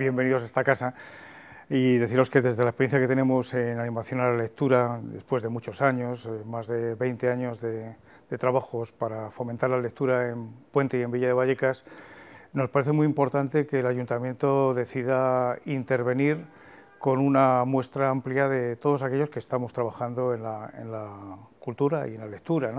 bienvenidos a esta casa y deciros que desde la experiencia que tenemos en animación a la lectura, después de muchos años, eh, más de 20 años de, trabajos para fomentar la lectura en Puente y en Villa de Vallecas, nos parece muy importante que el ayuntamiento decida intervenir con una muestra amplia de todos aquellos que estamos trabajando en la, cultura y en la lectura.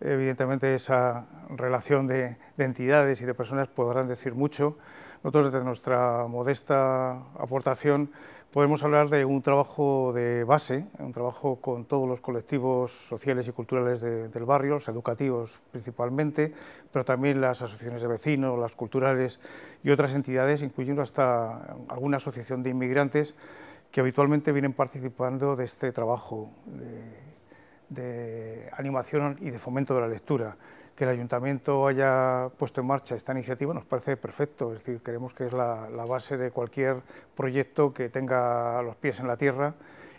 Evidentemente esa relación de, de, entidades y de personas podrán decir mucho, nosotros desde nuestra modesta aportación podemos hablar de un trabajo de base, un trabajo con todos los colectivos sociales y culturales del barrio, los educativos principalmente, pero también las asociaciones de vecinos, las culturales y otras entidades, incluyendo hasta alguna asociación de inmigrantes que habitualmente vienen participando de este trabajo de animación y de fomento de la lectura que el ayuntamiento haya puesto en marcha esta iniciativa nos parece perfecto, es decir, queremos que es la, base de cualquier proyecto que tenga los pies en la tierra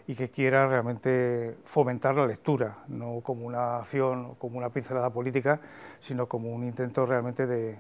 y que quiera realmente fomentar la lectura, no como una acción, como una pincelada política, sino como un intento realmente de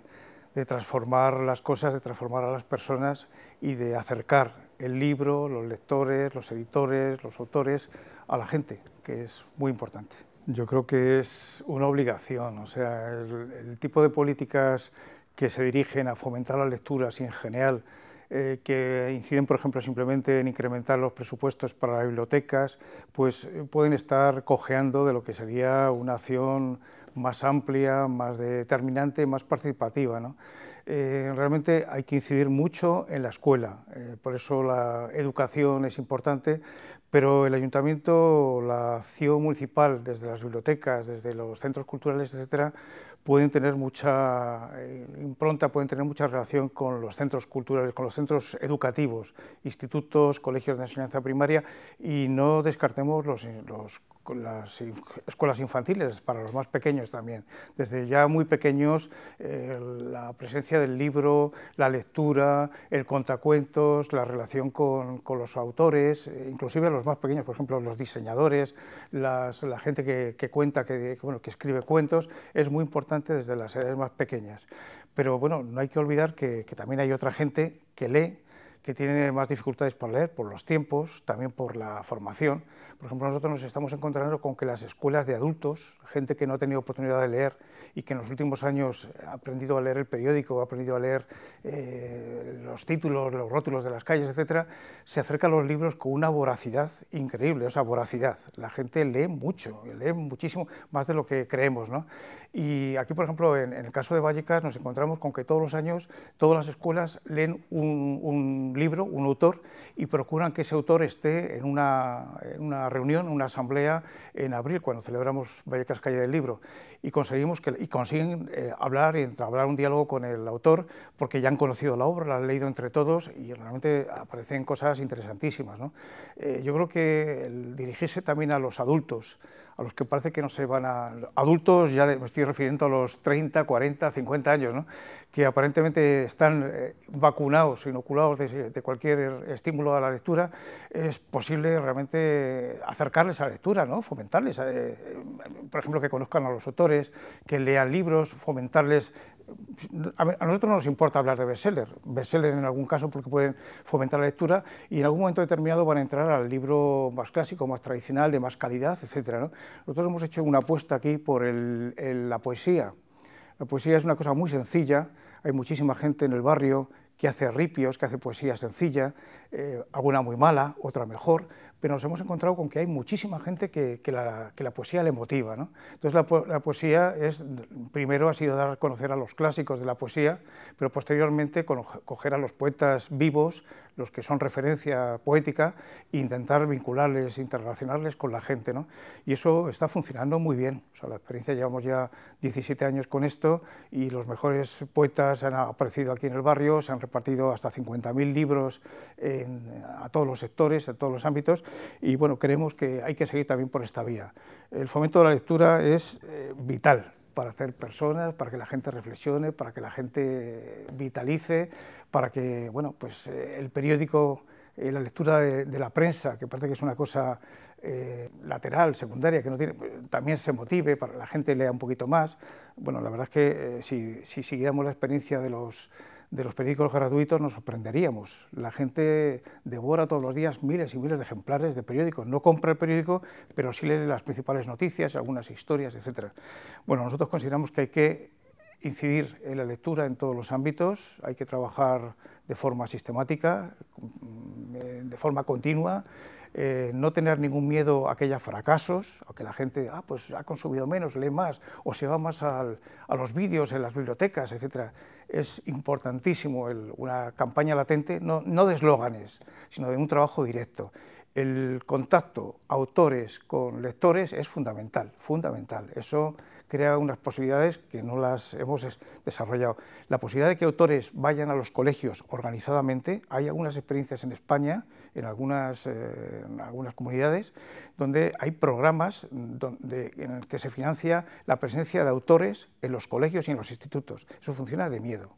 transformar las cosas, de transformar a las personas y de acercar el libro, los lectores, los editores, los autores a la gente, que es muy importante. Yo creo que es una obligación, o sea, el, tipo de políticas que se dirigen a fomentar las lecturas y en general eh, que inciden, por ejemplo, simplemente en incrementar los presupuestos para las bibliotecas, pues eh, pueden estar cojeando de lo que sería una acción más amplia, más determinante, más participativa. ¿no? Eh, realmente hay que incidir mucho en la escuela, eh, por eso la educación es importante, pero el ayuntamiento, la acción municipal, desde las bibliotecas, desde los centros culturales, etc., pueden tener mucha eh, impronta, pueden tener mucha relación con los centros culturales, con los centros educativos, institutos, colegios de enseñanza primaria y no descartemos los, las escuelas infantiles para los más pequeños también. Desde ya muy pequeños, eh, la presencia del libro, la lectura, el contacuentos, la relación con, los autores, eh, inclusive los más pequeños, por ejemplo, los diseñadores, la gente que, cuenta, que, que escribe cuentos, es muy importante desde las edades más pequeñas. Pero bueno, no hay que olvidar que también hay otra gente que lee que tiene más dificultades para leer por los tiempos, también por la formación. Por ejemplo, nosotros nos estamos encontrando con que las escuelas de adultos, gente que no ha tenido oportunidad de leer y que en los últimos años ha aprendido a leer el periódico, ha aprendido a leer eh, los títulos, los rótulos de las calles, etcétera, se acerca a los libros con una voracidad increíble, o sea, voracidad. La gente lee mucho, lee muchísimo, más de lo que creemos. ¿no? Y aquí, por ejemplo, en, el caso de Vallecas nos encontramos con que todos los años todas las escuelas leen un libro, un autor, y procuran que ese autor esté en una, reunión, en una asamblea en abril, cuando celebramos Vallecas Calle del Libro y, conseguimos que, y consiguen eh, hablar y entablar un diálogo con el autor porque ya han conocido la obra, la han leído entre todos y realmente aparecen cosas interesantísimas. ¿no? Eh, yo creo que dirigirse también a los adultos, a los que parece que no se van a... Adultos, ya me estoy refiriendo a los 30, 40, 50 años, ¿no? que aparentemente están eh, vacunados, inoculados de, de, cualquier estímulo a la lectura, es posible realmente acercarles a la lectura, ¿no? fomentarles, por ejemplo, que conozcan a los autores, que lean libros, fomentarles a, nosotros no nos importa hablar de bestseller, bestseller en algún caso porque pueden fomentar la lectura y en algún momento determinado van a entrar al libro más clásico, más tradicional, de más calidad, etc. Nosotros hemos hecho una apuesta aquí por la poesía. La poesía es una cosa muy sencilla, hay muchísima gente en el barrio que hace ripios, que hace poesía sencilla, eh, alguna muy mala, otra mejor, pero nos hemos encontrado con que hay muchísima gente que, la, poesía le motiva. ¿no? Entonces la, poesía es, primero ha sido dar a conocer a los clásicos de la poesía, pero posteriormente coger a los poetas vivos, los que son referencia poética, e intentar vincularles, interrelacionarles con la gente. Y eso está funcionando muy bien. O sea, la experiencia llevamos ya 17 años con esto y los mejores poetas han aparecido aquí en el barrio, se han repartido hasta 50.000 libros a todos los sectores, a todos los ámbitos y bueno, creemos que hay que seguir también por esta vía. El fomento de la lectura es eh, vital para hacer personas, para que la gente reflexione, para que la gente eh, vitalice, para que bueno, pues, eh, el periódico eh, la lectura de, la prensa, que parece que es una cosa eh, lateral, secundaria, que no tiene, también se motive, para la gente lea un poquito más. Bueno, la verdad es que eh, si, siguiéramos la experiencia de los, de los periódicos gratuitos nos sorprenderíamos. La gente devora todos los días miles y miles de ejemplares de periódicos. No compra el periódico, pero sí lee las principales noticias, algunas historias, etc. Bueno, nosotros consideramos que hay que incidir en la lectura en todos los ámbitos, hay que trabajar de forma sistemática, mm, de forma continua, eh, no tener ningún miedo a aquellos fracasos, a que la gente ah, pues ha consumido menos, lee más, o se va más a los vídeos en las bibliotecas, etc. Es importantísimo una campaña latente, no, no de eslóganes, sino de un trabajo directo el contacto autores con lectores es fundamental, fundamental. Eso crea unas posibilidades que no las hemos desarrollado. La posibilidad de que autores vayan a los colegios organizadamente, hay algunas experiencias en España, en algunas, eh, algunas comunidades, donde hay programas donde, en los que se financia la presencia de autores en los colegios y en los institutos. Eso funciona de miedo.